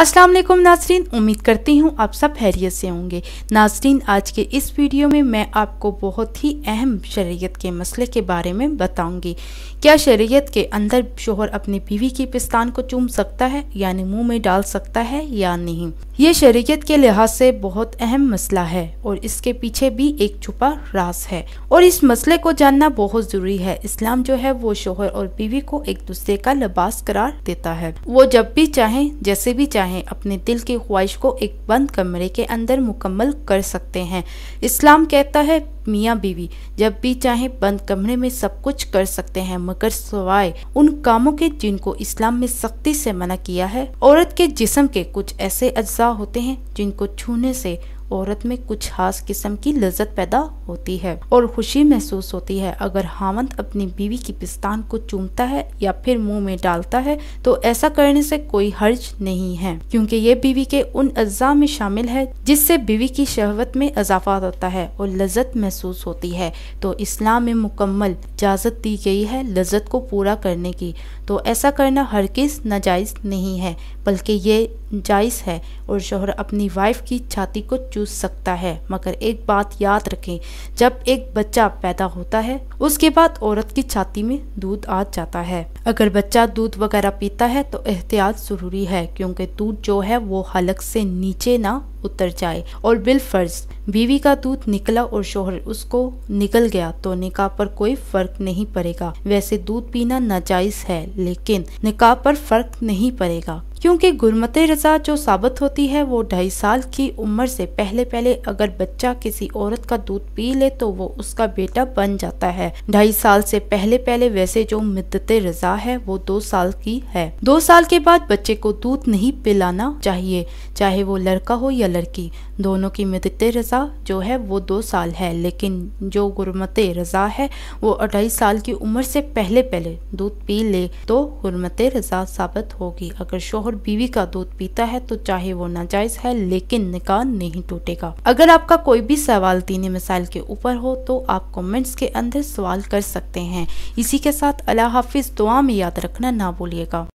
अस्सलाम वालेकुम नाजरीन उम्मीद करती हूँ आप सब खैरियत से होंगे नाजरीन आज के इस वीडियो में मैं आपको बहुत ही अहम शरीयत के मसले के बारे में बताऊंगी क्या शरीयत के अंदर शोहर अपनी बीवी की पिस्तान को चूम सकता है यानी मुंह में डाल सकता है या नहीं ये शरीयत के लिहाज से बहुत अहम मसला है और इसके पीछे भी एक छुपा रास है और इस मसले को जानना बहुत ज़रूरी है इस्लाम जो है वो शोहर और बीवी को एक दूसरे का लिबास करार देता है वो जब भी चाहें जैसे भी चाहें चाहें अपने दिल की ख्वाहिश को एक बंद कमरे के अंदर मुकम्मल कर सकते हैं इस्लाम कहता है मियाँ बीवी जब भी चाहे बंद कमरे में सब कुछ कर सकते हैं मगर सवाए उन कामों के जिनको इस्लाम में सख्ती से मना किया है औरत के जिस्म के कुछ ऐसे अज्जा होते हैं जिनको छूने से औरत में कुछ खास किस्म की लज्जत पैदा होती है और खुशी महसूस होती है अगर हावंत अपनी बीवी की पिस्तान को चूमता है या फिर मुंह में डालता है तो ऐसा करने से कोई हर्ज नहीं है क्योंकि ये बीवी के उन अज्जा में शामिल है जिससे बीवी की शहवत में इजाफा होता है और लज्जत महसूस होती है तो इस्लाम में मुकम्मल इजाजत दी गई है लज्जत को पूरा करने की तो ऐसा करना हर किस नाजायज़ नहीं है बल्कि ये जायज़ है और शोहर अपनी वाइफ की छाती को चूस सकता है मगर एक बात याद रखें जब एक बच्चा पैदा होता है उसके बाद औरत की छाती में दूध आ जाता है अगर बच्चा दूध वगैरह पीता है तो एहतियात ज़रूरी है क्योंकि दूध जो है वो हलक से नीचे ना उतर जाए और बिलफर्ज बीवी का दूध निकला और शोहर उसको निकल गया तो निकाह पर कोई फर्क नहीं पड़ेगा वैसे दूध पीना नाजायज है लेकिन निकाह पर फर्क नहीं पड़ेगा क्योंकि गुरमत रजा जो साबित होती है वो ढाई साल की उम्र से पहले पहले अगर बच्चा किसी औरत का दूध पी ले तो वो उसका बेटा बन जाता है ढाई साल से पहले पहले वैसे जो मिदत रजा है वो दो साल की है दो साल के बाद बच्चे को दूध नहीं पिलाना चाहिए चाहे वो लड़का हो या कलर की दोनों की मदत रज़ा जो है वो दो साल है लेकिन जो गुरमत रज़ा है वो अढ़ाई साल की उम्र से पहले पहले दूध पी ले तो गुरमत रज़ा साबित होगी अगर शोहर बीवी का दूध पीता है तो चाहे वो नाजायज़ है लेकिन निकाह नहीं टूटेगा अगर आपका कोई भी सवाल तीन मिसाइल के ऊपर हो तो आप कमेंट्स के अंदर सवाल कर सकते हैं इसी के साथ अला हाफिज़ दुआ में याद रखना ना भूलिएगा